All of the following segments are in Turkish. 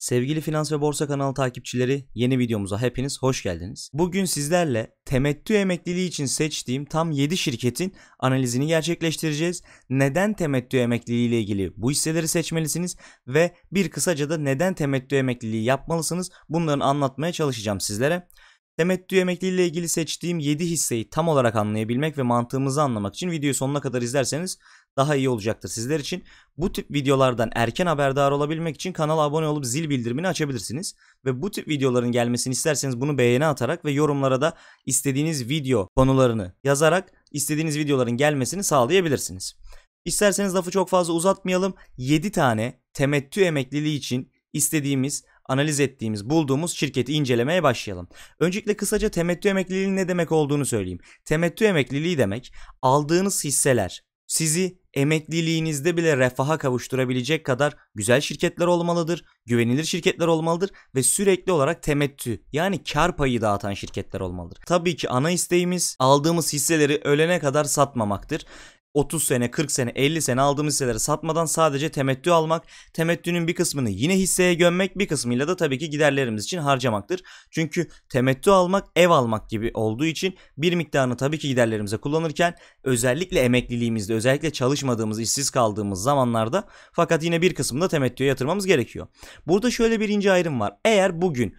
Sevgili Finans ve Borsa kanalı takipçileri yeni videomuza hepiniz hoş geldiniz. Bugün sizlerle temettü emekliliği için seçtiğim tam 7 şirketin analizini gerçekleştireceğiz. Neden temettü emekliliği ile ilgili bu hisseleri seçmelisiniz ve bir kısaca da neden temettü emekliliği yapmalısınız bunların anlatmaya çalışacağım sizlere. Temettü emekliliği ile ilgili seçtiğim 7 hisseyi tam olarak anlayabilmek ve mantığımızı anlamak için videoyu sonuna kadar izlerseniz daha iyi olacaktır sizler için. Bu tip videolardan erken haberdar olabilmek için kanala abone olup zil bildirimini açabilirsiniz. Ve bu tip videoların gelmesini isterseniz bunu beğeni atarak ve yorumlara da istediğiniz video konularını yazarak istediğiniz videoların gelmesini sağlayabilirsiniz. İsterseniz lafı çok fazla uzatmayalım. 7 tane temettü emekliliği için istediğimiz analiz ettiğimiz, bulduğumuz şirketi incelemeye başlayalım. Öncelikle kısaca temettü emekliliğinin ne demek olduğunu söyleyeyim. Temettü emekliliği demek aldığınız hisseler sizi emekliliğinizde bile refaha kavuşturabilecek kadar güzel şirketler olmalıdır, güvenilir şirketler olmalıdır ve sürekli olarak temettü yani kar payı dağıtan şirketler olmalıdır. Tabii ki ana isteğimiz aldığımız hisseleri ölene kadar satmamaktır. 30 sene, 40 sene, 50 sene aldığımız hisseleri satmadan sadece temettü almak, temettünün bir kısmını yine hisseye gömmek, bir kısmıyla da tabii ki giderlerimiz için harcamaktır. Çünkü temettü almak ev almak gibi olduğu için bir miktarını tabii ki giderlerimize kullanırken özellikle emekliliğimizde, özellikle çalışmadığımız, işsiz kaldığımız zamanlarda fakat yine bir kısmını da temettüye yatırmamız gerekiyor. Burada şöyle bir ince ayrım var. Eğer bugün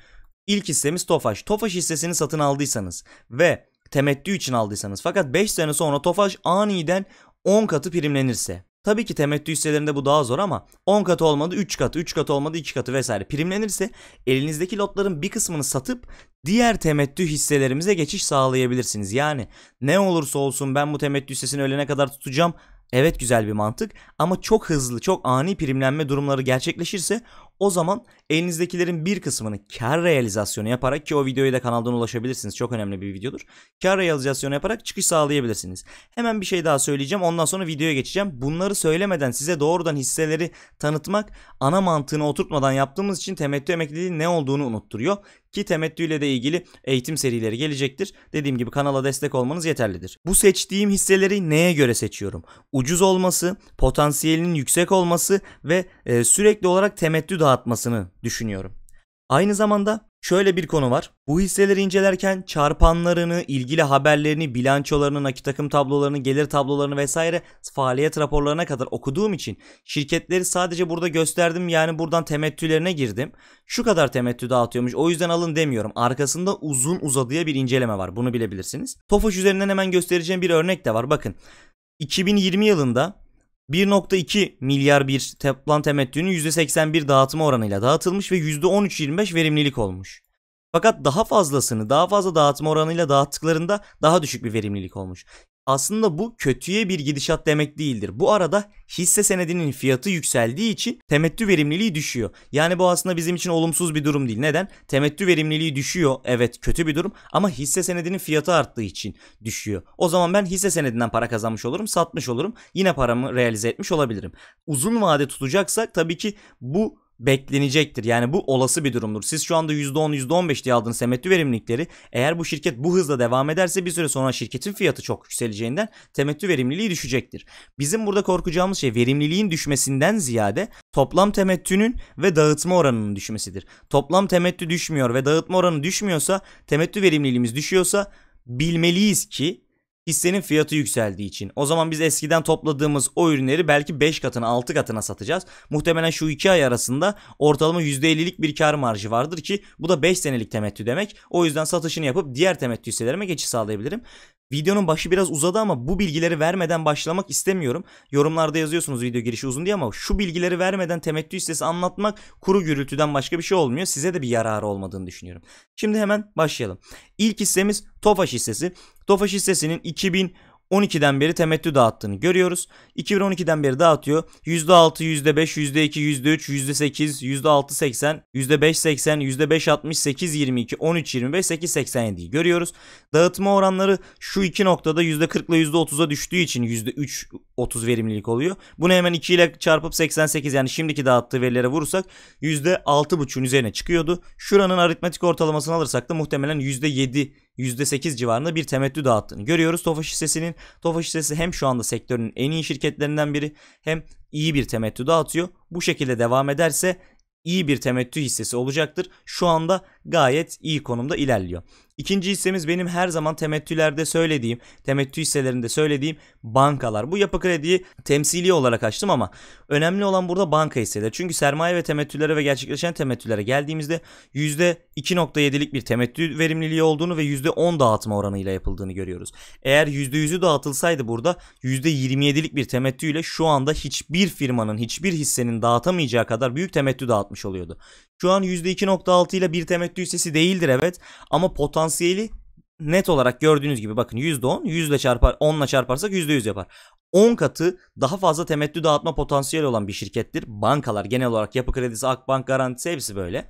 ilk hissemiz Tofaş, Tofaş hissesini satın aldıysanız ve temettü için aldıysanız fakat 5 sene sonra Tofaş aniden 10 katı primlenirse Tabii ki temettü hisselerinde bu daha zor ama 10 katı olmadı 3 katı, 3 katı olmadı 2 katı vesaire primlenirse elinizdeki lotların bir kısmını satıp diğer temettü hisselerimize geçiş sağlayabilirsiniz. Yani ne olursa olsun ben bu temettü hissesini ölene kadar tutacağım. Evet güzel bir mantık ama çok hızlı, çok ani primlenme durumları gerçekleşirse o zaman elinizdekilerin bir kısmını kar realizasyonu yaparak ki o videoyu da kanaldan ulaşabilirsiniz. Çok önemli bir videodur. Kar realizasyonu yaparak çıkış sağlayabilirsiniz. Hemen bir şey daha söyleyeceğim. Ondan sonra videoya geçeceğim. Bunları söylemeden size doğrudan hisseleri tanıtmak ana mantığını oturtmadan yaptığımız için temettü emekliliği ne olduğunu unutturuyor. Ki temettüyle de ilgili eğitim serileri gelecektir. Dediğim gibi kanala destek olmanız yeterlidir. Bu seçtiğim hisseleri neye göre seçiyorum? Ucuz olması, potansiyelinin yüksek olması ve e, sürekli olarak temettü daha dağıtmasını düşünüyorum. Aynı zamanda şöyle bir konu var. Bu hisseleri incelerken çarpanlarını, ilgili haberlerini, bilançolarını, nakit akım tablolarını, gelir tablolarını vesaire faaliyet raporlarına kadar okuduğum için şirketleri sadece burada gösterdim yani buradan temettülerine girdim. Şu kadar temettü dağıtıyormuş o yüzden alın demiyorum. Arkasında uzun uzadıya bir inceleme var bunu bilebilirsiniz. Tofaş üzerinden hemen göstereceğim bir örnek de var bakın. 2020 yılında 1.2 milyar bir toplam temettünün %81 dağıtma oranıyla dağıtılmış ve %13.25 verimlilik olmuş. Fakat daha fazlasını daha fazla dağıtma oranıyla dağıttıklarında daha düşük bir verimlilik olmuş. Aslında bu kötüye bir gidişat demek değildir. Bu arada hisse senedinin fiyatı yükseldiği için temettü verimliliği düşüyor. Yani bu aslında bizim için olumsuz bir durum değil. Neden? Temettü verimliliği düşüyor. Evet kötü bir durum ama hisse senedinin fiyatı arttığı için düşüyor. O zaman ben hisse senedinden para kazanmış olurum, satmış olurum. Yine paramı realize etmiş olabilirim. Uzun vade tutacaksak tabii ki bu beklenecektir. Yani bu olası bir durumdur. Siz şu anda %10, %15 diye aldığınız temettü verimlilikleri eğer bu şirket bu hızla devam ederse bir süre sonra şirketin fiyatı çok yükseleceğinden temettü verimliliği düşecektir. Bizim burada korkacağımız şey verimliliğin düşmesinden ziyade toplam temettünün ve dağıtma oranının düşmesidir. Toplam temettü düşmüyor ve dağıtma oranı düşmüyorsa, temettü verimliliğimiz düşüyorsa bilmeliyiz ki hissenin fiyatı yükseldiği için. O zaman biz eskiden topladığımız o ürünleri belki 5 katına 6 katına satacağız. Muhtemelen şu iki ay arasında ortalama %50'lik bir kar marjı vardır ki bu da 5 senelik temettü demek. O yüzden satışını yapıp diğer temettü hisselerime geçiş sağlayabilirim. Videonun başı biraz uzadı ama bu bilgileri vermeden başlamak istemiyorum. Yorumlarda yazıyorsunuz video girişi uzun diye ama şu bilgileri vermeden temettü hissesi anlatmak kuru gürültüden başka bir şey olmuyor. Size de bir yararı olmadığını düşünüyorum. Şimdi hemen başlayalım. İlk hissemiz Tofaş hissesi. Tofaş hissesinin 2000 12'den beri temettü dağıttığını görüyoruz. 2012'den beri dağıtıyor. %6, %5, %2, %3, %8, %6, 80, %5, 80, %5, 68, 22, 13, 25, 8, 87'yi görüyoruz. Dağıtma oranları şu iki noktada %40 ile %30'a düştüğü için %3 30 verimlilik oluyor. Bunu hemen 2 ile çarpıp 88 yani şimdiki dağıttığı verilere vurursak %6.5'un üzerine çıkıyordu. Şuranın aritmetik ortalamasını alırsak da muhtemelen %7 %8 civarında bir temettü dağıttığını görüyoruz Tofaş hissesinin. Tofaş hissesi hem şu anda sektörün en iyi şirketlerinden biri hem iyi bir temettü dağıtıyor. Bu şekilde devam ederse iyi bir temettü hissesi olacaktır. Şu anda gayet iyi konumda ilerliyor. İkinci hissemiz benim her zaman temettülerde söylediğim, temettü hisselerinde söylediğim bankalar. Bu yapı krediyi temsili olarak açtım ama önemli olan burada banka hisseleri. Çünkü sermaye ve temettülere ve gerçekleşen temettülere geldiğimizde %2.7'lik bir temettü verimliliği olduğunu ve %10 dağıtma oranıyla yapıldığını görüyoruz. Eğer %100'ü dağıtılsaydı burada %27'lik bir temettüyle şu anda hiçbir firmanın, hiçbir hissenin dağıtamayacağı kadar büyük temettü dağıtmış oluyordu. Şu an %2.6 ile bir temettü temettü hissesi değildir evet ama potansiyeli net olarak gördüğünüz gibi bakın %10 100 ile çarpar 10 ile çarparsak %100 yapar. 10 katı daha fazla temettü dağıtma potansiyeli olan bir şirkettir. Bankalar genel olarak yapı kredisi, Akbank garantisi hepsi böyle.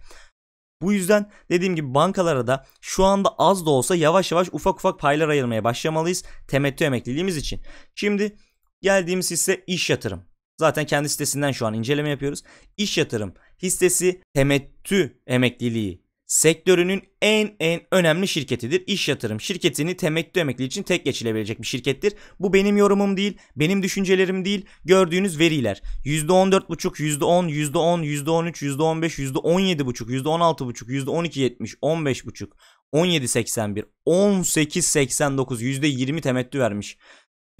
Bu yüzden dediğim gibi bankalara da şu anda az da olsa yavaş yavaş ufak ufak paylar ayırmaya başlamalıyız temettü emekliliğimiz için. Şimdi geldiğimiz hisse iş yatırım. Zaten kendi sitesinden şu an inceleme yapıyoruz. İş yatırım hissesi temettü emekliliği sektörünün en en önemli şirketidir. İş yatırım şirketini temettü emekli için tek geçilebilecek bir şirkettir. Bu benim yorumum değil, benim düşüncelerim değil. Gördüğünüz veriler %14,5, %10, %10, %13, %15, %17,5, %16,5, %12,70, 15,5, 17,81, 18,89, %20 temettü vermiş.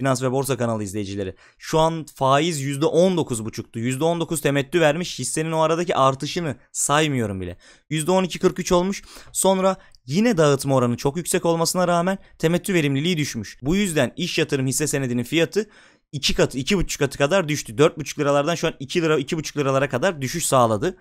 Finans ve Borsa kanalı izleyicileri. Şu an faiz %19,5'tu. %19 temettü vermiş. Hissenin o aradaki artışını saymıyorum bile. %12,43 olmuş. Sonra yine dağıtma oranı çok yüksek olmasına rağmen temettü verimliliği düşmüş. Bu yüzden iş yatırım hisse senedinin fiyatı 2 katı 2,5 katı kadar düştü. 4,5 liralardan şu an 2 lira 2,5 liralara kadar düşüş sağladı.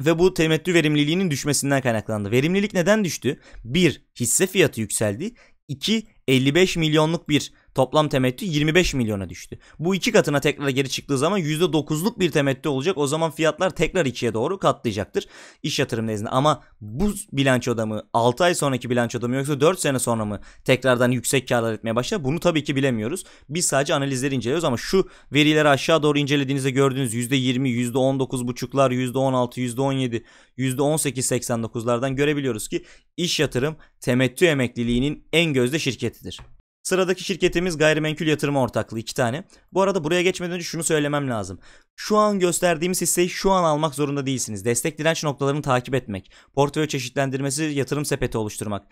Ve bu temettü verimliliğinin düşmesinden kaynaklandı. Verimlilik neden düştü? 1. Hisse fiyatı yükseldi. 2. 55 milyonluk bir toplam temettü 25 milyona düştü. Bu iki katına tekrar geri çıktığı zaman %9'luk bir temettü olacak. O zaman fiyatlar tekrar ikiye doğru katlayacaktır iş yatırım nezdinde. Ama bu bilançoda mı 6 ay sonraki bilançoda mı yoksa 4 sene sonra mı tekrardan yüksek karlar etmeye başlar? Bunu tabii ki bilemiyoruz. Biz sadece analizleri inceliyoruz ama şu verileri aşağı doğru incelediğinizde gördüğünüz %20, %19,5'lar, %16, %17, %18.89'lardan görebiliyoruz ki iş yatırım temettü emekliliğinin en gözde şirketi şirketidir. Sıradaki şirketimiz gayrimenkul yatırım ortaklığı iki tane. Bu arada buraya geçmeden önce şunu söylemem lazım. Şu an gösterdiğimiz hisseyi şu an almak zorunda değilsiniz. Destek direnç noktalarını takip etmek, portföy çeşitlendirmesi, yatırım sepeti oluşturmak,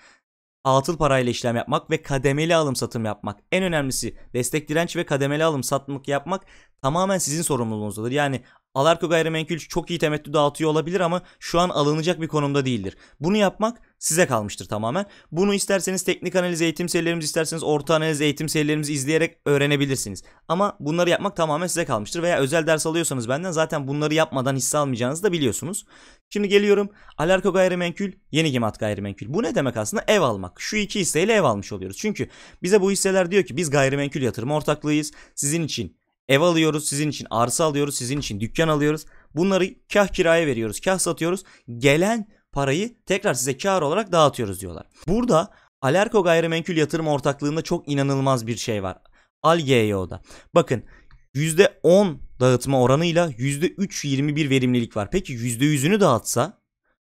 atıl parayla işlem yapmak ve kademeli alım satım yapmak. En önemlisi destek direnç ve kademeli alım satmak yapmak tamamen sizin sorumluluğunuzdadır. Yani Alarko gayrimenkul çok iyi temettü dağıtıyor olabilir ama şu an alınacak bir konumda değildir. Bunu yapmak size kalmıştır tamamen. Bunu isterseniz teknik analiz eğitim serilerimiz isterseniz orta analiz eğitim serilerimizi izleyerek öğrenebilirsiniz. Ama bunları yapmak tamamen size kalmıştır veya özel ders alıyorsanız benden zaten bunları yapmadan hisse almayacağınızı da biliyorsunuz. Şimdi geliyorum Alarko gayrimenkul, yeni gimat gayrimenkul. Bu ne demek aslında? Ev almak. Şu iki hisseyle ev almış oluyoruz. Çünkü bize bu hisseler diyor ki biz gayrimenkul yatırım ortaklığıyız. Sizin için Ev alıyoruz sizin için, arsa alıyoruz sizin için, dükkan alıyoruz. Bunları kah kiraya veriyoruz, kah satıyoruz. Gelen parayı tekrar size kar olarak dağıtıyoruz diyorlar. Burada Alerko Gayrimenkul Yatırım Ortaklığı'nda çok inanılmaz bir şey var. Algeo'da. Bakın %10 dağıtma oranıyla %3-21 verimlilik var. Peki %100'ünü dağıtsa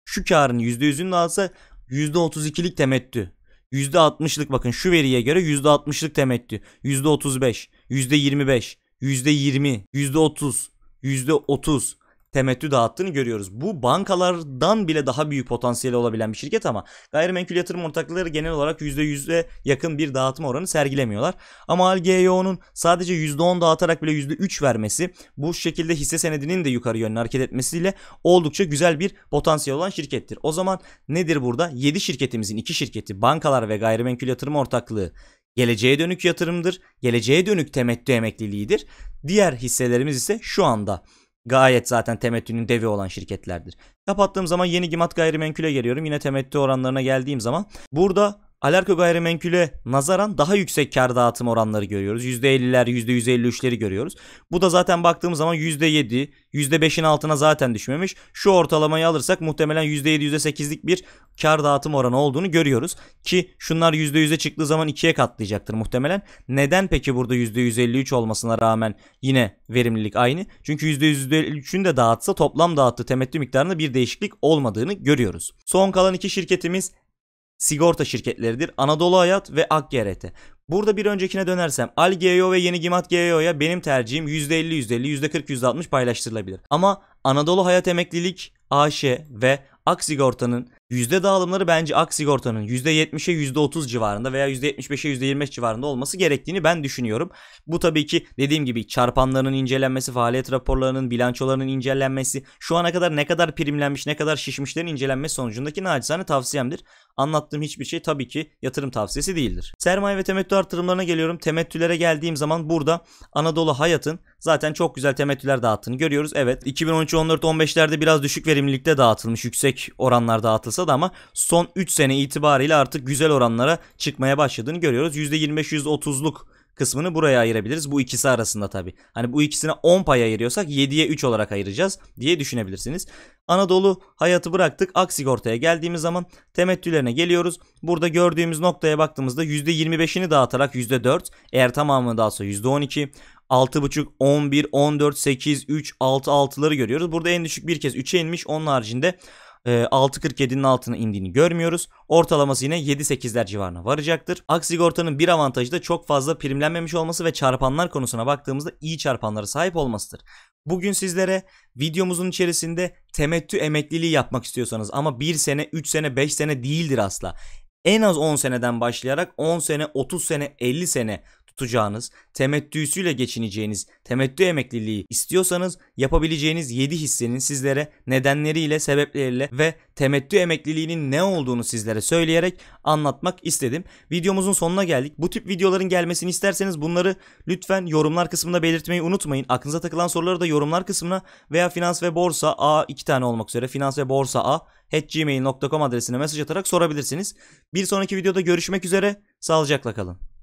şu karın %100'ünü dağıtsa %32'lik temettü. %60'lık bakın şu veriye göre %60'lık temettü. %35, %25, %20, %30, %30 temettü dağıttığını görüyoruz. Bu bankalardan bile daha büyük potansiyeli olabilen bir şirket ama gayrimenkul yatırım ortaklıkları genel olarak %100'e yakın bir dağıtma oranı sergilemiyorlar. Ama ALGEO'nun sadece %10 dağıtarak bile %3 vermesi bu şekilde hisse senedinin de yukarı yönlü hareket etmesiyle oldukça güzel bir potansiyel olan şirkettir. O zaman nedir burada? 7 şirketimizin 2 şirketi bankalar ve gayrimenkul yatırım ortaklığı geleceğe dönük yatırımdır, geleceğe dönük temettü emekliliğidir. Diğer hisselerimiz ise şu anda gayet zaten temettünün devi olan şirketlerdir. Kapattığım zaman yeni gimat gayrimenkule geliyorum. Yine temettü oranlarına geldiğim zaman burada Alerko gayrimenkule nazaran daha yüksek kar dağıtım oranları görüyoruz. %50'ler, %153'leri görüyoruz. Bu da zaten baktığımız zaman %7, %5'in altına zaten düşmemiş. Şu ortalamayı alırsak muhtemelen %7, %8'lik bir kar dağıtım oranı olduğunu görüyoruz. Ki şunlar %100'e çıktığı zaman 2'ye katlayacaktır muhtemelen. Neden peki burada %153 olmasına rağmen yine verimlilik aynı? Çünkü %153'ün de dağıtsa toplam dağıttığı temettü miktarında bir değişiklik olmadığını görüyoruz. Son kalan iki şirketimiz sigorta şirketleridir. Anadolu Hayat ve AKGRT. Burada bir öncekine dönersem Algeo ve Yeni Gimat GEO'ya benim tercihim %50, %50, %40, %60 paylaştırılabilir. Ama Anadolu Hayat Emeklilik AŞ ve Ak Sigorta'nın yüzde dağılımları bence Ak Aksigorta'nın %70'e %30 civarında veya %75'e %25 civarında olması gerektiğini ben düşünüyorum. Bu tabii ki dediğim gibi çarpanların incelenmesi, faaliyet raporlarının, bilançolarının incelenmesi, şu ana kadar ne kadar primlenmiş, ne kadar şişmişlerin incelenmesi sonucundaki nacizane tavsiyemdir. Anlattığım hiçbir şey tabii ki yatırım tavsiyesi değildir. Sermaye ve temettü artırımlarına geliyorum. Temettülere geldiğim zaman burada Anadolu Hayat'ın zaten çok güzel temettüler dağıttığını görüyoruz. Evet 2013 14 15 lerde biraz düşük verimlilikte dağıtılmış. Yüksek oranlar dağıtılsa da ama son 3 sene itibariyle artık güzel oranlara çıkmaya başladığını görüyoruz. %25 %30'luk kısmını buraya ayırabiliriz. Bu ikisi arasında tabi. Hani bu ikisine 10 pay ayırıyorsak 7'ye 3 olarak ayıracağız diye düşünebilirsiniz. Anadolu hayatı bıraktık. Aksigorta'ya geldiğimiz zaman temettülerine geliyoruz. Burada gördüğümüz noktaya baktığımızda %25'ini dağıtarak %4 eğer tamamını dağıtsa %12 6.5, 11, 14, 8, 3, 6, 6'ları görüyoruz. Burada en düşük bir kez 3'e inmiş. Onun haricinde 6.47'nin e, altına indiğini görmüyoruz. Ortalaması yine 7.8'ler civarına varacaktır. Aksigortanın bir avantajı da çok fazla primlenmemiş olması ve çarpanlar konusuna baktığımızda iyi çarpanlara sahip olmasıdır. Bugün sizlere videomuzun içerisinde temettü emekliliği yapmak istiyorsanız ama 1 sene, 3 sene, 5 sene değildir asla en az 10 seneden başlayarak 10 sene, 30 sene, 50 sene tutacağınız, temettüsüyle geçineceğiniz, temettü emekliliği istiyorsanız yapabileceğiniz 7 hissenin sizlere nedenleriyle, sebepleriyle ve temettü emekliliğinin ne olduğunu sizlere söyleyerek anlatmak istedim. Videomuzun sonuna geldik. Bu tip videoların gelmesini isterseniz bunları lütfen yorumlar kısmında belirtmeyi unutmayın. Aklınıza takılan soruları da yorumlar kısmına veya finans ve borsa A iki tane olmak üzere finans ve borsa A gmail.com adresine mesaj atarak sorabilirsiniz. Bir sonraki videoda görüşmek üzere. Sağlıcakla kalın.